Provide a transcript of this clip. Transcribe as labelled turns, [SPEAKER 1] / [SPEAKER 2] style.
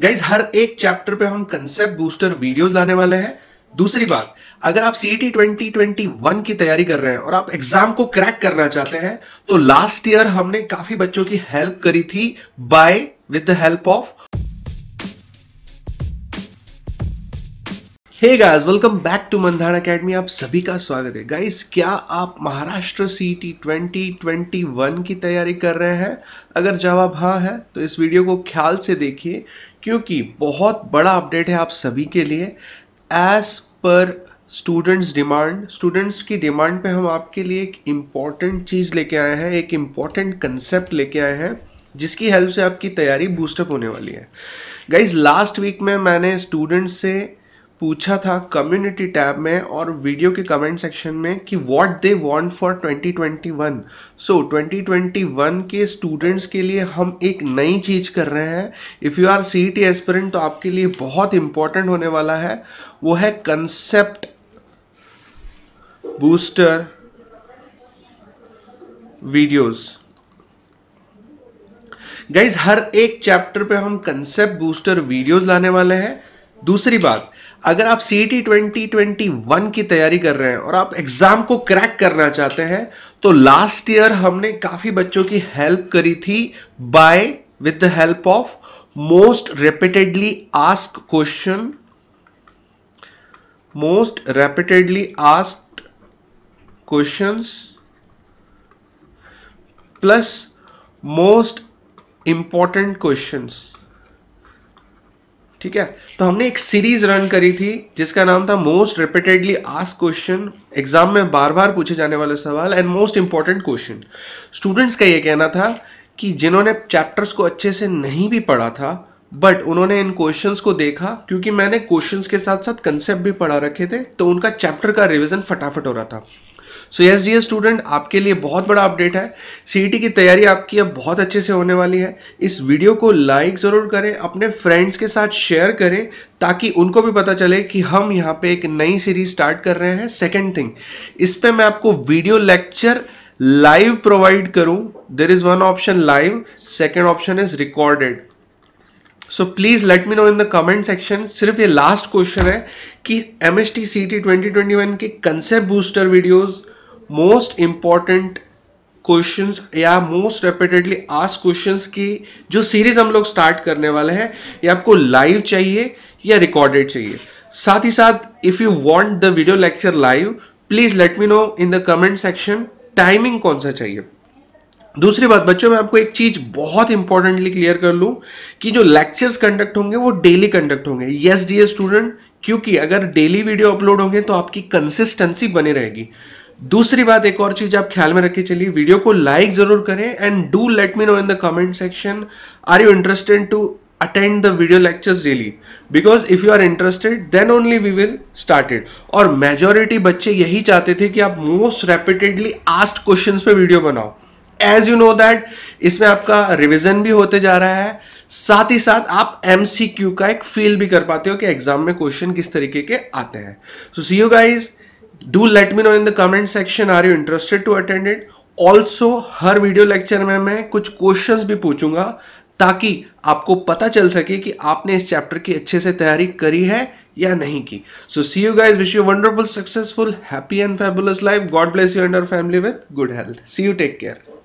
[SPEAKER 1] guys हर एक chapter पे हम कंसेप्ट बूस्टर वीडियोस लाने वाले हैं दूसरी बात अगर आप सी टी ट्वेंटी ट्वेंटी की तैयारी कर रहे हैं और आप एग्जाम को क्रैक करना चाहते हैं तो लास्ट ईयर हमने काफी बच्चों की हेल्प करी थी by with the help of hey guys welcome back to Mandhan academy आप सभी का स्वागत है गाइस क्या आप Maharashtra C T twenty twenty one की तैयारी कर रहे हैं अगर जवाब हाँ है तो इस वीडियो को ख्याल से देखिए क्योंकि बहुत बड़ा अपडेट है आप सभी के लिए as per students demand students की डिमांड पे हम आपके लिए एक इम्पॉर्टेंट चीज़ लेके आए हैं एक इम्पॉर्टेंट कंसेप्ट लेके आए हैं जिसकी हेल्प से आपकी तैयारी बूस्टअप होने वाली है गाइज लास्ट वीक में मैंने स्टूडेंट्स से पूछा था कम्युनिटी टैब में और वीडियो के कमेंट सेक्शन में कि what they want for 2021 so so, 2021 के स्टूडेंट्स के लिए हम एक नई चीज़ कर रहे हैं if you are C T aspirant तो आपके लिए बहुत इंपॉर्टेंट होने वाला है वो है कंसेप्ट बूस्टर वीडियोज़ गाइज हर एक चैप्टर पे हम कंसेप्ट बूस्टर वीडियोस लाने वाले हैं दूसरी बात अगर आप C T twenty twenty one की तैयारी कर रहे हैं और आप एग्ज़ाम को क्रैक करना चाहते हैं तो लास्ट ईयर हमने काफ़ी बच्चों की हेल्प करी थी by with the help of most repeatedly ask question most repeatedly ask question plus most important question ठीक है तो हमने एक सीरीज रन करी थी जिसका नाम था most repeatedly ask question exam में बार बार पूछे जाने वाले सवाल and most important question students का ये कहना था कि जिन्होंने चैप्टर्स को अच्छे से नहीं भी पढ़ा था बट उन्होंने इन क्वेश्चंस को देखा क्योंकि मैंने क्वेश्चंस के साथ साथ कंसेप्ट भी पढ़ा रखे थे तो उनका चैप्टर का रिवीजन फटाफट हो रहा था सो यस डी स्टूडेंट आपके लिए बहुत बड़ा अपडेट है सी e की तैयारी आपकी अब बहुत अच्छे से होने वाली है इस वीडियो को लाइक ज़रूर करें अपने फ्रेंड्स के साथ शेयर करें ताकि उनको भी पता चले कि हम यहाँ पे एक नई सीरीज स्टार्ट कर रहे हैं सेकेंड थिंग इस पर मैं आपको वीडियो लेक्चर लाइव प्रोवाइड करूँ there is one option live second option is recorded so please let me know in the comment section सिर्फ ये लास्ट क्वेश्चन है कि M S T C T twenty twenty one के concept booster videos most important questions या most repeatedly ask questions की जो series हम लोग स्टार्ट करने वाले हैं ये आपको लाइव चाहिए या रिकॉर्डेड चाहिए साथ ही साथ if you want the video lecture live please let me know in the comment section timing कौन सा चाहिए दूसरी बात बच्चों मैं आपको एक चीज बहुत इंपॉर्टेंटली क्लियर कर लूं कि जो लेक्चर्स कंडक्ट होंगे वो डेली कंडक्ट होंगे यस डी स्टूडेंट क्योंकि अगर डेली वीडियो अपलोड होंगे तो आपकी कंसिस्टेंसी बनी रहेगी दूसरी बात एक और चीज आप ख्याल में रखे चलिए वीडियो को लाइक जरूर करें and do let me know in the comment section are you interested to attend the video lectures daily because if you are interested then only we will started और मेजोरिटी बच्चे यही चाहते थे कि आप मोस्ट रेपिटेडली आस्ट क्वेश्चन पे video बनाओ as you know that इसमें आपका रिविजन भी होते जा रहा है साथ ही साथ आप एम का एक फील भी कर पाते हो कि एग्जाम में क्वेश्चन किस तरीके के आते हैं so see you guys do let me know in the comment section are you interested to attend it also हर वीडियो लेक्चर में मैं कुछ क्वेश्चंस भी पूछूंगा ताकि आपको पता चल सके कि आपने इस चैप्टर की अच्छे से तैयारी करी है या नहीं की so see you guys wish you wonderful successful happy and fabulous life God bless you and our family with good health see you take care